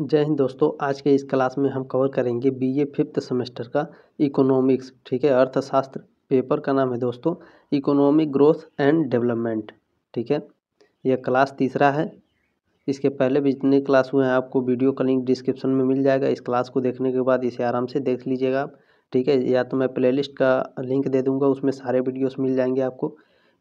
जय हिंद दोस्तों आज के इस क्लास में हम कवर करेंगे बीए फिफ्थ सेमेस्टर का इकोनॉमिक्स ठीक है अर्थशास्त्र पेपर का नाम है दोस्तों इकोनॉमिक ग्रोथ एंड डेवलपमेंट ठीक है यह क्लास तीसरा है इसके पहले भी जितने क्लास हुए हैं आपको वीडियो का लिंक डिस्क्रिप्शन में मिल जाएगा इस क्लास को देखने के बाद इसे आराम से देख लीजिएगा आप ठीक है या तो मैं प्लेलिस्ट का लिंक दे दूँगा उसमें सारे वीडियोस मिल जाएंगे आपको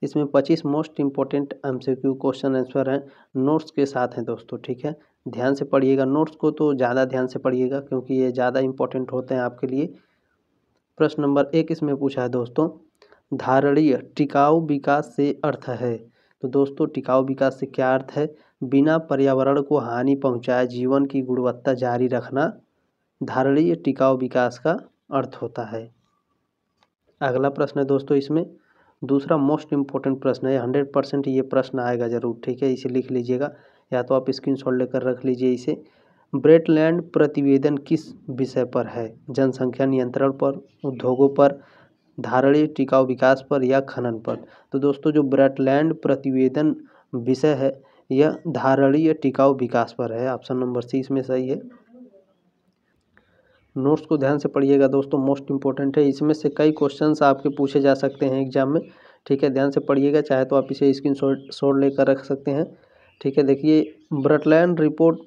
इसमें 25 most important MCQ question answer हैं नोट्स के साथ हैं दोस्तों ठीक है ध्यान से पढ़िएगा नोट्स को तो ज़्यादा ध्यान से पढ़िएगा क्योंकि ये ज़्यादा इंपॉर्टेंट होते हैं आपके लिए प्रश्न नंबर एक इसमें पूछा है दोस्तों धारणीय टिकाऊ विकास से अर्थ है तो दोस्तों टिकाऊ विकास से क्या अर्थ है बिना पर्यावरण को हानि पहुँचाए जीवन की गुणवत्ता जारी रखना धारणीय टिकाऊ विकास का अर्थ होता है अगला प्रश्न है दोस्तों इसमें दूसरा मोस्ट इम्पोर्टेंट प्रश्न है हंड्रेड परसेंट ये प्रश्न आएगा ज़रूर ठीक है इसे लिख लीजिएगा या तो आप स्क्रीन शॉट लेकर रख लीजिए इसे ब्रेटलैंड प्रतिवेदन किस विषय पर है जनसंख्या नियंत्रण पर उद्योगों पर धारणी टिकाऊ विकास पर या खनन पर तो दोस्तों जो ब्रेटलैंड प्रतिवेदन विषय है यह धारणीय टिकाऊ विकास पर है ऑप्शन नंबर सी इसमें सही है नोट्स को ध्यान से पढ़िएगा दोस्तों मोस्ट इंपॉर्टेंट है इसमें से कई क्वेश्चंस आपके पूछे जा सकते हैं एग्जाम में ठीक है ध्यान से पढ़िएगा चाहे तो आप इसे स्क्रीन शॉट शॉट लेकर रख सकते हैं ठीक है देखिए ब्रटलैंड रिपोर्ट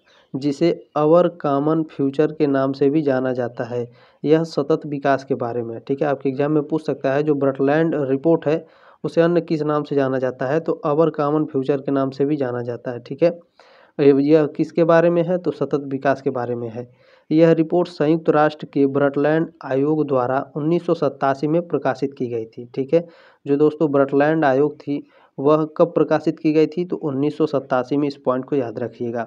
जिसे अवर कॉमन फ्यूचर के नाम से भी जाना जाता है यह सतत विकास के बारे में ठीक है आपके एग्जाम में पूछ सकता है जो ब्रटलैंड रिपोर्ट है उसे अन्य किस नाम से जाना जाता है तो अवर कॉमन फ्यूचर के नाम से भी जाना जाता है ठीक है यह किसके बारे में है तो सतत विकास के बारे में है यह रिपोर्ट संयुक्त राष्ट्र के ब्रटलैंड आयोग द्वारा उन्नीस में प्रकाशित की गई थी ठीक है जो दोस्तों ब्रटलैंड आयोग थी वह कब प्रकाशित की गई थी तो उन्नीस में इस पॉइंट को याद रखिएगा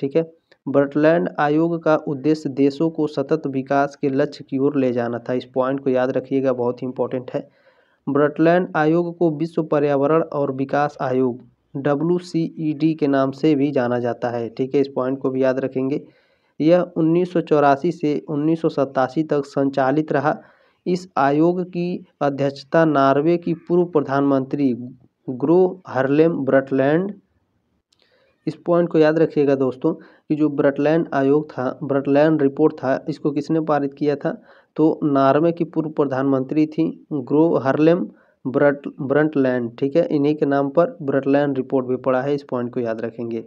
ठीक है ब्रटलैंड आयोग का उद्देश्य देशों को सतत विकास के लक्ष्य की ओर ले जाना था इस पॉइंट को याद रखिएगा बहुत ही इंपॉर्टेंट है ब्रटलैंड आयोग को विश्व पर्यावरण और विकास आयोग डब्ल्यू के नाम से भी जाना जाता है ठीक है इस पॉइंट को भी याद रखेंगे यह उन्नीस सौ चौरासी से उन्नीस सौ सतासी तक संचालित रहा इस आयोग की अध्यक्षता नार्वे की पूर्व प्रधानमंत्री ग्रो हर्लेम ब्रटलैंड इस पॉइंट को याद रखिएगा दोस्तों कि जो ब्रटलैंड आयोग था ब्रटलैंड रिपोर्ट था इसको किसने पारित किया था तो नार्वे की पूर्व प्रधानमंत्री थी ग्रो हरलेम ब्रट ब्रंटलैंड ठीक है इन्हीं के नाम पर ब्रटलैंड रिपोर्ट भी पड़ा है इस पॉइंट को याद रखेंगे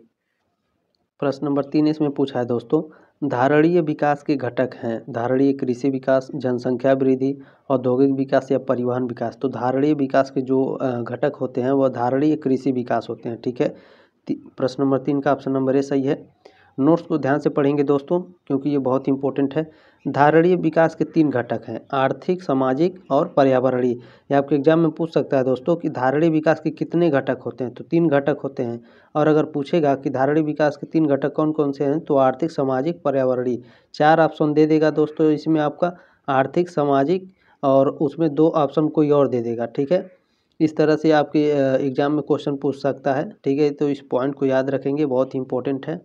प्रश्न नंबर तीन इसमें पूछा है दोस्तों धारणीय विकास के घटक हैं धारणीय कृषि विकास जनसंख्या वृद्धि औद्योगिक विकास या परिवहन विकास तो धारणीय विकास के जो घटक होते हैं वह धारणीय कृषि विकास होते हैं ठीक है प्रश्न नंबर तीन का ऑप्शन नंबर ए सही है नोट्स को ध्यान से पढ़ेंगे दोस्तों क्योंकि ये बहुत इंपॉर्टेंट है धारणीय विकास के तीन घटक हैं आर्थिक सामाजिक और पर्यावरणीय ये आपके एग्जाम में पूछ सकता है दोस्तों कि धारणीय विकास के कितने घटक होते हैं तो तीन घटक होते हैं और अगर पूछेगा कि धारणीय विकास के तीन घटक कौन कौन से हैं तो आर्थिक सामाजिक पर्यावरणीय चार ऑप्शन दे देगा दोस्तों इसमें आपका आर्थिक सामाजिक और उसमें दो ऑप्शन कोई और दे देगा ठीक है इस तरह से आपके एग्ज़ाम में क्वेश्चन पूछ सकता है ठीक है तो इस पॉइंट को याद रखेंगे बहुत ही इंपॉर्टेंट है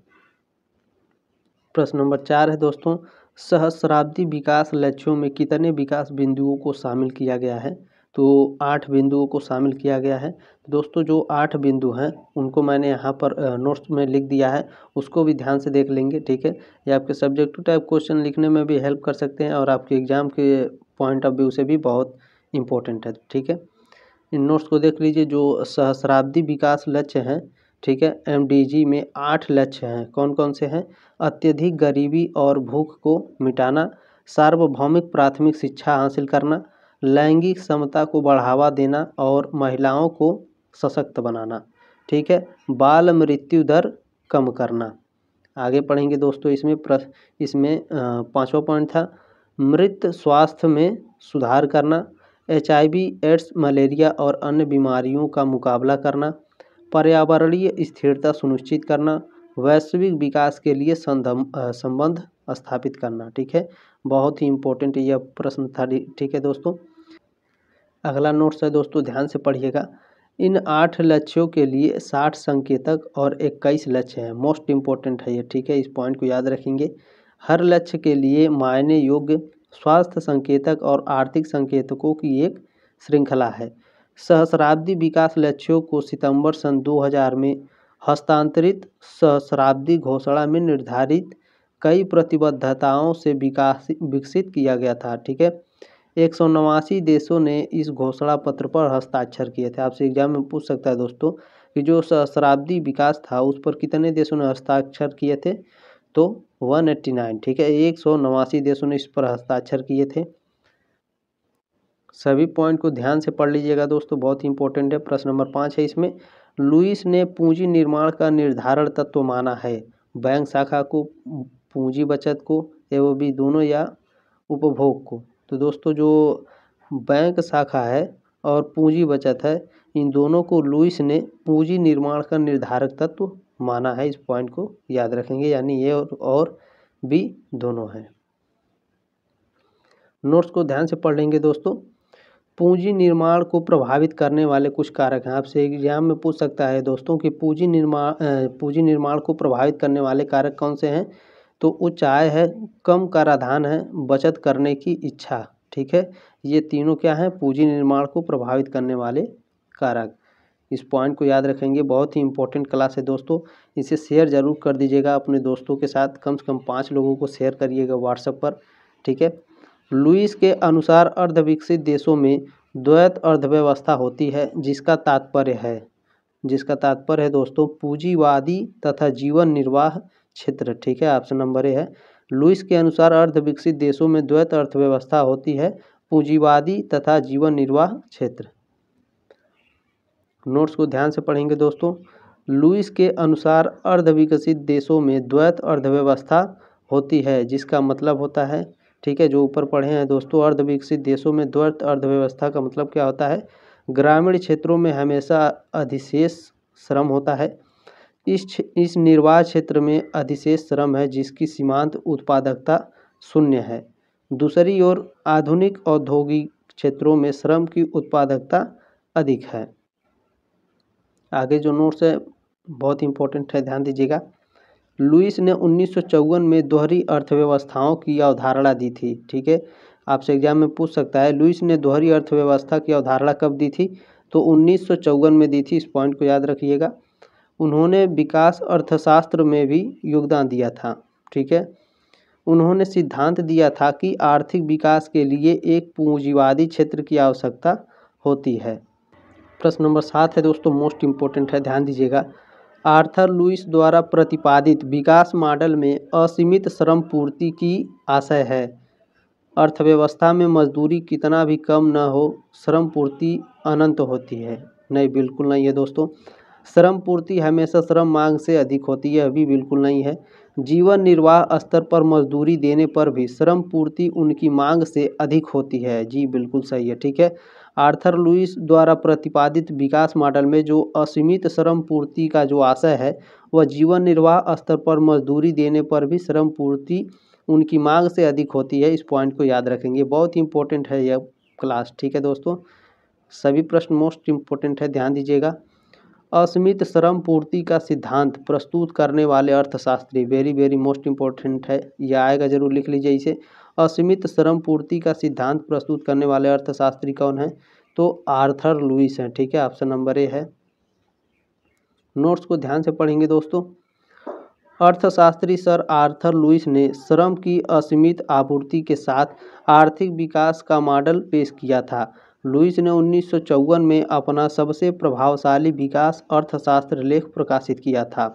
प्रश्न नंबर चार है दोस्तों सहस्राब्दी विकास लक्ष्यों में कितने विकास बिंदुओं को शामिल किया गया है तो आठ बिंदुओं को शामिल किया गया है दोस्तों जो आठ बिंदु हैं उनको मैंने यहाँ पर नोट्स में लिख दिया है उसको भी ध्यान से देख लेंगे ठीक है ये आपके सब्जेक्टिव टाइप क्वेश्चन लिखने में भी हेल्प कर सकते हैं और आपके एग्ज़ाम के पॉइंट ऑफ व्यू से भी बहुत इंपॉर्टेंट है ठीक है इन नोट्स को देख लीजिए जो सहस्राब्दी विकास लक्ष्य हैं ठीक है एम में आठ लक्ष्य हैं कौन कौन से हैं अत्यधिक गरीबी और भूख को मिटाना सार्वभौमिक प्राथमिक शिक्षा हासिल करना लैंगिक समता को बढ़ावा देना और महिलाओं को सशक्त बनाना ठीक है बाल मृत्यु दर कम करना आगे पढ़ेंगे दोस्तों इसमें प्र इसमें पाँचवा पॉइंट था मृत स्वास्थ्य में सुधार करना एच एड्स मलेरिया और अन्य बीमारियों का मुकाबला करना पर्यावरणीय स्थिरता सुनिश्चित करना वैश्विक विकास के लिए संबंध स्थापित करना ठीक है बहुत ही इम्पोर्टेंट यह प्रश्न था ठीक है दोस्तों अगला नोट्स है दोस्तों ध्यान से पढ़िएगा इन आठ लक्ष्यों के लिए साठ संकेतक और इक्कीस लक्ष्य हैं मोस्ट इम्पोर्टेंट है ये ठीक है इस पॉइंट को याद रखेंगे हर लक्ष्य के लिए मायने योग्य स्वास्थ्य संकेतक और आर्थिक संकेतकों की एक श्रृंखला है सहस्राब्दी विकास लक्ष्यों को सितंबर सन 2000 में हस्तांतरित सहस्राब्दी घोषणा में निर्धारित कई प्रतिबद्धताओं से विकास विकसित किया गया था ठीक है एक सौ नवासी देशों ने इस घोषणा पत्र पर हस्ताक्षर किए थे आपसे एग्जाम में पूछ सकता है दोस्तों कि जो सहस्राब्दी विकास था उस पर कितने देशों ने हस्ताक्षर किए थे तो वन एट्टी नाइन ठीक है एक सौ नवासी देशों ने इस पर हस्ताक्षर किए थे सभी पॉइंट को ध्यान से पढ़ लीजिएगा दोस्तों बहुत ही इंपॉर्टेंट है प्रश्न नंबर पाँच है इसमें लुइस ने पूंजी निर्माण का निर्धारण तत्व माना है बैंक शाखा को पूंजी बचत को एवं भी दोनों या उपभोग को तो दोस्तों जो बैंक शाखा है और पूंजी बचत है इन दोनों को लुइस ने पूंजी निर्माण का निर्धारक तत्व माना है इस पॉइंट को याद रखेंगे यानी ये और, और भी दोनों हैं नोट्स को ध्यान से पढ़ लेंगे दोस्तों पूंजी निर्माण को प्रभावित करने वाले कुछ कारक हैं आपसे एग्जाम में पूछ सकता है दोस्तों कि पूंजी निर्माण पूंजी निर्माण को प्रभावित करने वाले कारक कौन से हैं तो उच्च आय है कम कराधान है बचत करने की इच्छा ठीक है ये तीनों क्या हैं पूंजी निर्माण को प्रभावित करने वाले कारक इस पॉइंट को याद रखेंगे बहुत ही इंपॉर्टेंट क्लास है दोस्तों इसे शेयर ज़रूर कर दीजिएगा अपने दोस्तों के साथ कम से कम पाँच लोगों को शेयर करिएगा व्हाट्सएप पर ठीक है लुईस के अनुसार अर्धविकसित देशों में द्वैत अर्थव्यवस्था होती है जिसका तात्पर्य है जिसका तात्पर्य है दोस्तों पूंजीवादी तथा जीवन निर्वाह क्षेत्र ठीक है ऑप्शन नंबर ए है लुइस के अनुसार अर्धविकसित देशों में द्वैत अर्थव्यवस्था होती है पूंजीवादी तथा जीवन निर्वाह क्षेत्र नोट्स को ध्यान से पढ़ेंगे दोस्तों लुइस के अनुसार अर्धविकसित देशों में द्वैत अर्थव्यवस्था होती है जिसका मतलब होता है ठीक है जो ऊपर पढ़े हैं दोस्तों अर्ध विकसित देशों में द्वर्थ अर्थव्यवस्था का मतलब क्या होता है ग्रामीण क्षेत्रों में हमेशा अधिशेष श्रम होता है इस इस निर्वाह क्षेत्र में अधिशेष श्रम है जिसकी सीमांत उत्पादकता शून्य है दूसरी ओर आधुनिक औद्योगिक क्षेत्रों में श्रम की उत्पादकता अधिक है आगे जो नोट्स है बहुत इंपॉर्टेंट है ध्यान दीजिएगा लुइस ने उन्नीस में दोहरी अर्थव्यवस्थाओं की अवधारणा दी थी ठीक है आपसे एग्जाम में पूछ सकता है लुइस ने दोहरी अर्थव्यवस्था की अवधारणा कब दी थी तो उन्नीस में दी थी इस पॉइंट को याद रखिएगा उन्होंने विकास अर्थशास्त्र में भी योगदान दिया था ठीक है उन्होंने सिद्धांत दिया था कि आर्थिक विकास के लिए एक पूंजीवादी क्षेत्र की आवश्यकता होती है प्रश्न नंबर सात है दोस्तों मोस्ट इम्पोर्टेंट है ध्यान दीजिएगा आर्थर लुइस द्वारा प्रतिपादित विकास मॉडल में असीमित श्रम पूर्ति की आशय है अर्थव्यवस्था में मजदूरी कितना भी कम न हो श्रम पूर्ति अनंत होती है नहीं बिल्कुल नहीं है दोस्तों श्रम पूर्ति हमेशा श्रम मांग से अधिक होती है अभी बिल्कुल नहीं है जीवन निर्वाह स्तर पर मजदूरी देने पर भी श्रम पूर्ति उनकी मांग से अधिक होती है जी बिल्कुल सही है ठीक है आर्थर लुइस द्वारा प्रतिपादित विकास मॉडल में जो असीमित श्रम पूर्ति का जो आशय है वह जीवन निर्वाह स्तर पर मजदूरी देने पर भी श्रम पूर्ति उनकी मांग से अधिक होती है इस पॉइंट को याद रखेंगे बहुत ही इंपॉर्टेंट है यह क्लास ठीक है दोस्तों सभी प्रश्न मोस्ट इम्पोर्टेंट है ध्यान दीजिएगा असीमित श्रम पूर्ति का सिद्धांत प्रस्तुत करने वाले अर्थशास्त्री वेरी वेरी मोस्ट इंपॉर्टेंट है यह आएगा जरूर लिख लीजिए इसे असीमित श्रम पूर्ति का सिद्धांत प्रस्तुत करने वाले अर्थशास्त्री कौन है तो आर्थर लुइस है ठीक है ऑप्शन नंबर ए है नोट्स को ध्यान से पढ़ेंगे दोस्तों अर्थशास्त्री सर आर्थर लुइस ने श्रम की असीमित आपूर्ति के साथ आर्थिक विकास का मॉडल पेश किया था लुईस ने उन्नीस में अपना सबसे प्रभावशाली विकास अर्थशास्त्र लेख प्रकाशित किया था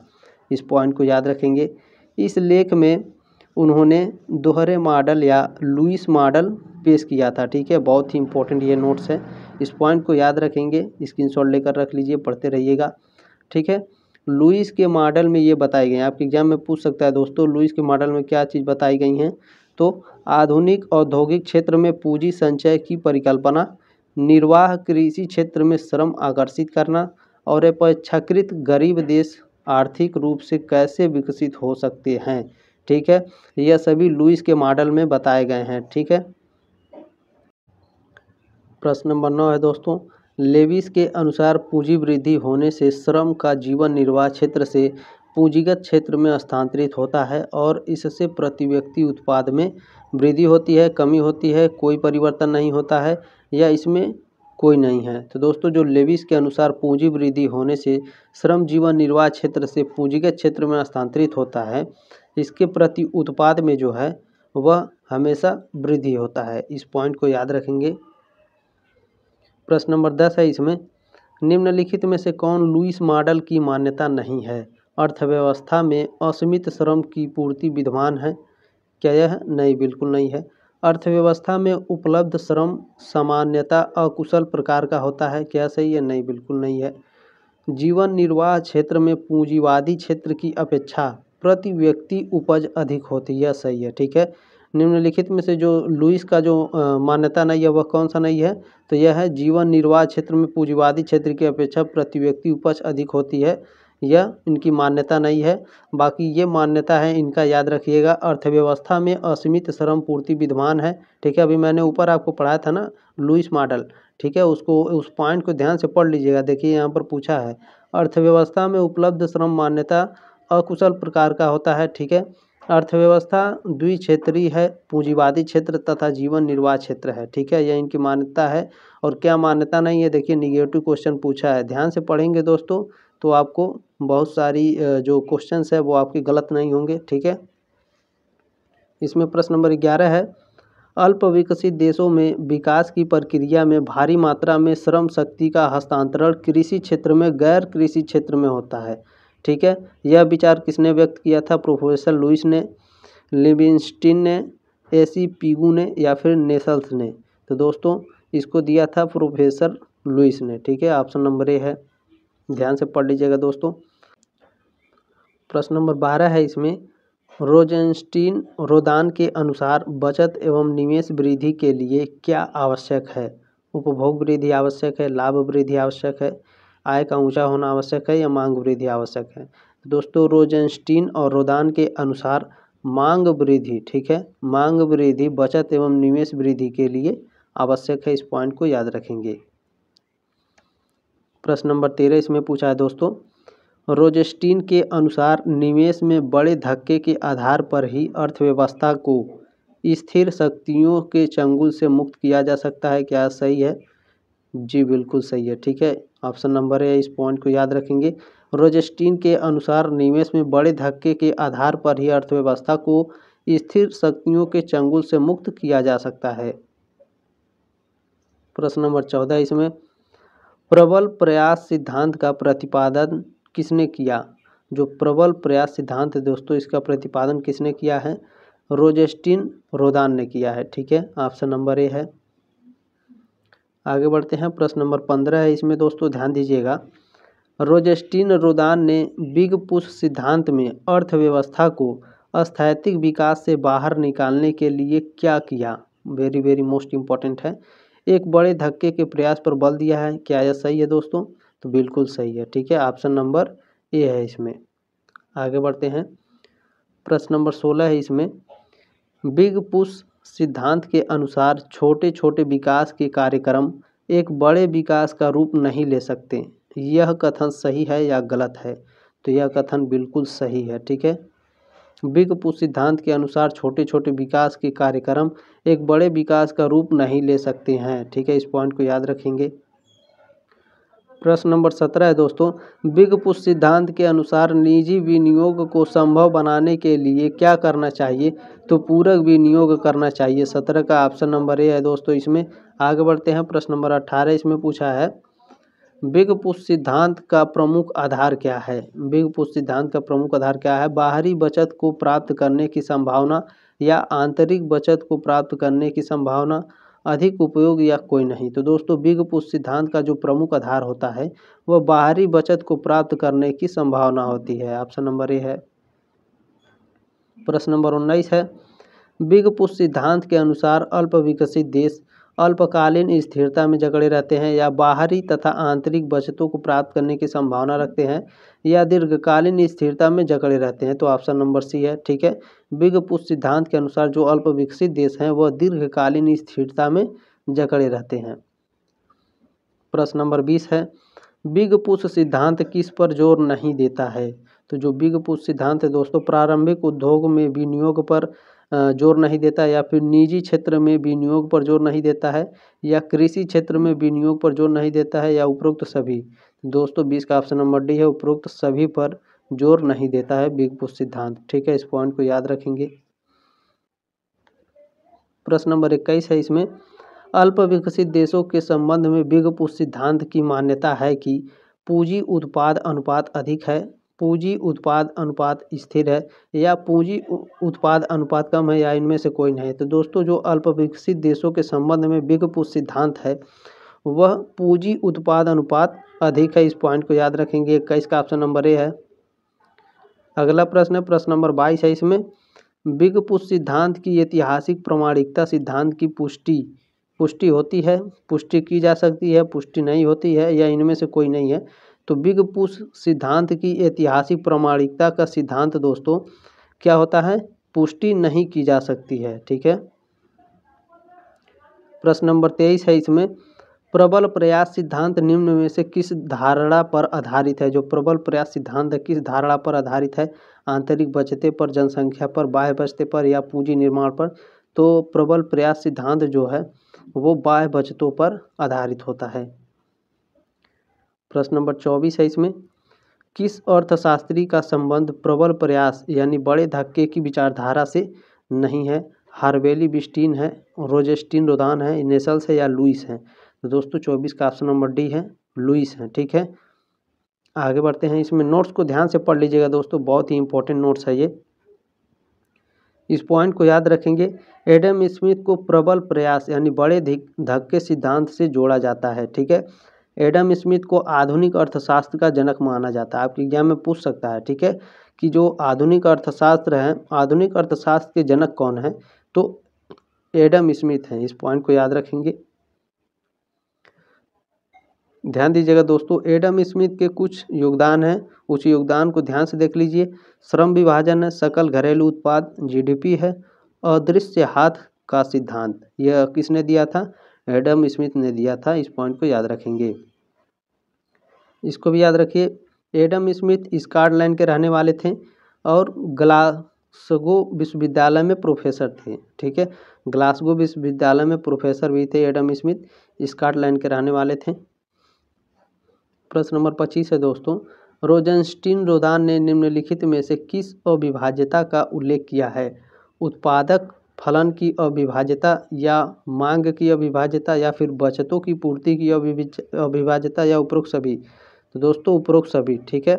इस पॉइंट को याद रखेंगे इस लेख में उन्होंने दोहरे मॉडल या लुईस मॉडल पेश किया था ठीक है बहुत ही इंपॉर्टेंट ये नोट्स है इस पॉइंट को याद रखेंगे स्क्रीनशॉट लेकर रख लीजिए पढ़ते रहिएगा ठीक है लुईस के मॉडल में ये बताए गए हैं आपके एग्जाम में पूछ सकता है दोस्तों लुईस के मॉडल में क्या चीज़ बताई गई हैं तो आधुनिक औद्योगिक क्षेत्र में पूंजी संचय की परिकल्पना निर्वाह कृषि क्षेत्र में श्रम आकर्षित करना और अपेक्षाकृत गरीब देश आर्थिक रूप से कैसे विकसित हो सकते हैं ठीक है यह सभी लुइस के मॉडल में बताए गए हैं ठीक है प्रश्न नंबर नौ है दोस्तों लेविस के अनुसार पूंजी वृद्धि होने से श्रम का जीवन निर्वाह क्षेत्र से पूंजीगत क्षेत्र में स्थानांतरित होता है और इससे प्रति व्यक्ति उत्पाद में वृद्धि होती है कमी होती है कोई परिवर्तन नहीं होता है या इसमें कोई नहीं है तो दोस्तों जो लेविस के अनुसार पूंजी वृद्धि होने से श्रम जीवन निर्वाह क्षेत्र से पूंजीगत क्षेत्र में स्थानांतरित होता है इसके प्रति उत्पाद में जो है वह हमेशा वृद्धि होता है इस पॉइंट को याद रखेंगे प्रश्न नंबर दस है इसमें निम्नलिखित में से कौन लुइस मॉडल की मान्यता नहीं है अर्थव्यवस्था में असीमित श्रम की पूर्ति विद्वान है क्या यह नहीं बिल्कुल नहीं है अर्थव्यवस्था में उपलब्ध श्रम सामान्यता अकुशल प्रकार का होता है क्या सही है नहीं बिल्कुल नहीं है जीवन निर्वाह क्षेत्र में पूंजीवादी क्षेत्र की अपेक्षा प्रति व्यक्ति उपज अधिक होती है सही है ठीक है निम्नलिखित में से जो लुइस का जो मान्यता नहीं है वह कौन सा नहीं है तो यह है जीवन निर्वाह क्षेत्र में पूंजीवादी क्षेत्र की अपेक्षा प्रति व्यक्ति उपज अधिक होती है यह इनकी मान्यता नहीं है बाकी ये मान्यता है इनका याद रखिएगा अर्थव्यवस्था में असीमित श्रम पूर्ति विद्वान है ठीक है अभी मैंने ऊपर आपको पढ़ाया था ना लुइस मॉडल ठीक है उसको उस पॉइंट को ध्यान से पढ़ लीजिएगा देखिए यहाँ पर पूछा है अर्थव्यवस्था में उपलब्ध श्रम मान्यता अकुशल प्रकार का होता है ठीक है अर्थव्यवस्था द्विक्षेत्रीय है पूंजीवादी क्षेत्र तथा जीवन निर्वाह क्षेत्र है ठीक है यह इनकी मान्यता है और क्या मान्यता नहीं है देखिए निगेटिव क्वेश्चन पूछा है ध्यान से पढ़ेंगे दोस्तों तो आपको बहुत सारी जो क्वेश्चन है वो आपके गलत नहीं होंगे ठीक है इसमें प्रश्न नंबर ग्यारह है अल्प विकसित देशों में विकास की प्रक्रिया में भारी मात्रा में श्रम शक्ति का हस्तांतरण कृषि क्षेत्र में गैर कृषि क्षेत्र में होता है ठीक है यह विचार किसने व्यक्त किया था प्रोफेसर लुइस ने लिविंस्टीन ने एसी पीगू ने या फिर नेसल्स ने तो दोस्तों इसको दिया था प्रोफेसर लुइस ने ठीक है ऑप्शन नंबर ए है ध्यान से पढ़ लीजिएगा दोस्तों प्रश्न नंबर बारह है इसमें रोजेंस्टीन रोदान के अनुसार बचत एवं निवेश वृद्धि के लिए क्या आवश्यक है उपभोग वृद्धि आवश्यक है लाभ वृद्धि आवश्यक है आय का ऊंचा होना आवश्यक है या मांग वृद्धि आवश्यक है दोस्तों रोजेंस्टीन और रोदान के अनुसार मांग वृद्धि ठीक है मांग वृद्धि बचत एवं निवेश वृद्धि के लिए आवश्यक है इस पॉइंट को याद रखेंगे प्रश्न नंबर तेरह इसमें पूछा है दोस्तों रोजेस्टीन के अनुसार निवेश में बड़े धक्के के आधार पर ही अर्थव्यवस्था को स्थिर शक्तियों के चंगुल से मुक्त किया जा सकता है क्या सही है जी बिल्कुल सही है ठीक है ऑप्शन नंबर है इस पॉइंट को याद रखेंगे रोजेस्टीन के अनुसार निवेश में बड़े धक्के के आधार पर ही अर्थव्यवस्था को स्थिर शक्तियों के चंगुल से मुक्त किया जा सकता है प्रश्न नंबर चौदह इसमें प्रबल प्रयास सिद्धांत का प्रतिपादन किसने किया जो प्रबल प्रयास सिद्धांत है दोस्तों इसका प्रतिपादन किसने किया है रोजेस्टिन रोदान ने किया है ठीक है ऑप्शन नंबर ए है आगे बढ़ते हैं प्रश्न नंबर पंद्रह है इसमें दोस्तों ध्यान दीजिएगा रोजेस्टिन रोदान ने बिग पुश सिद्धांत में अर्थव्यवस्था को अस्थैतिक विकास से बाहर निकालने के लिए क्या किया वेरी वेरी मोस्ट इम्पॉर्टेंट है एक बड़े धक्के के प्रयास पर बल दिया है क्या यह सही है दोस्तों तो बिल्कुल सही है ठीक है ऑप्शन नंबर ए है इसमें आगे बढ़ते हैं प्रश्न नंबर सोलह है इसमें बिग पुश सिद्धांत के अनुसार छोटे छोटे विकास के कार्यक्रम एक बड़े विकास का रूप नहीं ले सकते यह कथन सही है या गलत है तो यह कथन बिल्कुल सही है ठीक है बिग पुश सिद्धांत के अनुसार छोटे छोटे विकास के कार्यक्रम एक बड़े विकास का रूप नहीं ले सकते हैं ठीक है इस पॉइंट को याद रखेंगे प्रश्न नंबर सत्रह है दोस्तों बिग पुश सिद्धांत के अनुसार निजी विनियोग को संभव बनाने के लिए क्या करना चाहिए तो पूरक विनियोग करना चाहिए सत्रह का ऑप्शन नंबर ए है दोस्तों इसमें आगे बढ़ते हैं प्रश्न नंबर अट्ठारह इसमें पूछा है बिग पुश सिद्धांत का प्रमुख आधार क्या है बिग पुश सिद्धांत का प्रमुख आधार क्या है बाहरी बचत को प्राप्त करने की संभावना या आंतरिक बचत को प्राप्त करने की संभावना अधिक उपयोग या कोई नहीं तो दोस्तों बिग पुश सिद्धांत का जो प्रमुख आधार होता है वह बाहरी बचत को प्राप्त करने की संभावना होती है ऑप्शन नंबर ए है प्रश्न नंबर उन्नीस है बिग पुश सिद्धांत के अनुसार अल्प विकसित देश अल्पकालीन स्थिरता में जकड़े रहते हैं या बाहरी तथा आंतरिक बचतों को प्राप्त करने की संभावना रखते हैं या दीर्घकालीन स्थिरता में जकड़े रहते हैं तो ऑप्शन नंबर सी है ठीक है बिग पुश सिद्धांत के अनुसार जो अल्प विकसित देश हैं वह दीर्घकालीन स्थिरता में जकड़े रहते हैं प्रश्न नंबर बीस है बिग पुष सिद्धांत किस पर जोर नहीं देता है तो जो बिग पुष सिद्धांत है दोस्तों प्रारंभिक उद्योग में विनियोग पर जोर नहीं देता या फिर निजी क्षेत्र में विनियोग पर जोर नहीं देता है या कृषि क्षेत्र में विनियोग पर जोर नहीं देता है या उपरोक्त सभी दोस्तों बीस का ऑप्शन नंबर डी है उपरोक्त सभी पर जोर नहीं देता है बिग बुश सिद्धांत ठीक है इस पॉइंट को याद रखेंगे प्रश्न नंबर इक्कीस है इसमें अल्प विकसित देशों के संबंध में बिग पुष सिद्धांत की मान्यता है कि पूंजी उत्पाद अनुपात अधिक है पूंजी उत्पाद अनुपात स्थिर है या पूंजी उत्पाद अनुपात कम है या इनमें से कोई नहीं है तो दोस्तों जो अल्पविकसित देशों के संबंध में बिग पुश सिद्धांत है वह पूंजी उत्पाद अनुपात अधिक है इस पॉइंट को याद रखेंगे इक्कीस का ऑप्शन नंबर ए है अगला प्रश्न है प्रश्न नंबर बाईस है इसमें बिग पुश सिद्धांत की ऐतिहासिक प्रमाणिकता सिद्धांत की पुष्टि पुष्टि होती है पुष्टि की जा सकती है पुष्टि नहीं होती है या इनमें से कोई नहीं है तो बिग पुश सिद्धांत की ऐतिहासिक प्रामाणिकता का सिद्धांत दोस्तों क्या होता है पुष्टि नहीं की जा सकती है ठीक है प्रश्न नंबर तेईस है इसमें प्रबल प्रयास सिद्धांत निम्न में से किस धारणा पर आधारित है जो प्रबल प्रयास सिद्धांत किस धारणा पर आधारित है आंतरिक बचते पर जनसंख्या पर बाह्य बचते पर या पूंजी निर्माण पर तो प्रबल प्रयास सिद्धांत जो है वो बाह्य बचतों पर आधारित होता है प्रश्न नंबर चौबीस है इसमें किस अर्थशास्त्री का संबंध प्रबल प्रयास यानी बड़े धक्के की विचारधारा से नहीं है हार्वेली बिस्टीन है रोजेस्टीन रोदान है नेसल्स है या लुइस है तो दोस्तों चौबीस का ऑप्शन नंबर डी है लुइस है ठीक है आगे बढ़ते हैं इसमें नोट्स को ध्यान से पढ़ लीजिएगा दोस्तों बहुत ही इंपॉर्टेंट नोट्स है ये इस पॉइंट को याद रखेंगे एडम स्मिथ को प्रबल प्रयास यानी बड़े धक्के सिद्धांत से जोड़ा जाता है ठीक है एडम स्मिथ को आधुनिक अर्थशास्त्र का जनक माना जाता है आपके एग्जाम में पूछ सकता है ठीक है कि जो आधुनिक अर्थशास्त्र है आधुनिक अर्थशास्त्र के जनक कौन है तो एडम स्मिथ हैं इस पॉइंट को याद रखेंगे ध्यान दीजिएगा दोस्तों एडम स्मिथ के कुछ योगदान हैं उस योगदान को ध्यान से देख लीजिए श्रम विभाजन है सकल घरेलू उत्पाद जीडीपी है अदृश्य हाथ का सिद्धांत यह किसने दिया था एडम स्मिथ ने दिया था इस पॉइंट को याद रखेंगे इसको भी याद रखिए एडम स्मिथ स्कॉटलैंड के रहने वाले थे और ग्लासगो विश्वविद्यालय में प्रोफेसर थे ठीक है ग्लासगो विश्वविद्यालय में प्रोफेसर भी थे एडम स्मिथ स्कॉटलैंड के रहने वाले थे प्रश्न नंबर पच्चीस है दोस्तों रोजनस्टीन रोदान ने निम्नलिखित में से किस अविभाज्यता का उल्लेख किया है उत्पादक फलन की अविभाज्यता या मांग की अविभाज्यता या फिर बचतों की पूर्ति की अविभाज्यता या उपरोक्त सभी तो दोस्तों उपरोक्त सभी ठीक है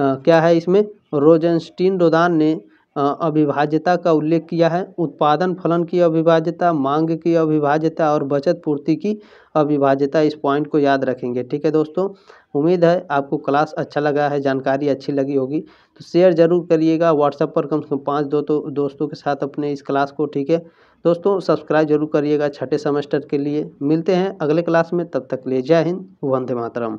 आ, क्या है इसमें रोजेंस्टीन रोदान ने अविभाज्यता का उल्लेख किया है उत्पादन फलन की अविभाज्यता मांग की अविभाज्यता और बचत पूर्ति की अविभाज्यता इस पॉइंट को याद रखेंगे ठीक है दोस्तों उम्मीद है आपको क्लास अच्छा लगा है जानकारी अच्छी लगी होगी तो शेयर ज़रूर करिएगा व्हाट्सएप पर कम से कम पाँच दो तो दोस्तों के साथ अपने इस क्लास को ठीक है दोस्तों सब्सक्राइब जरूर करिएगा छठे सेमेस्टर के लिए मिलते हैं अगले क्लास में तब तक ले जय हिंद वंदे मातरम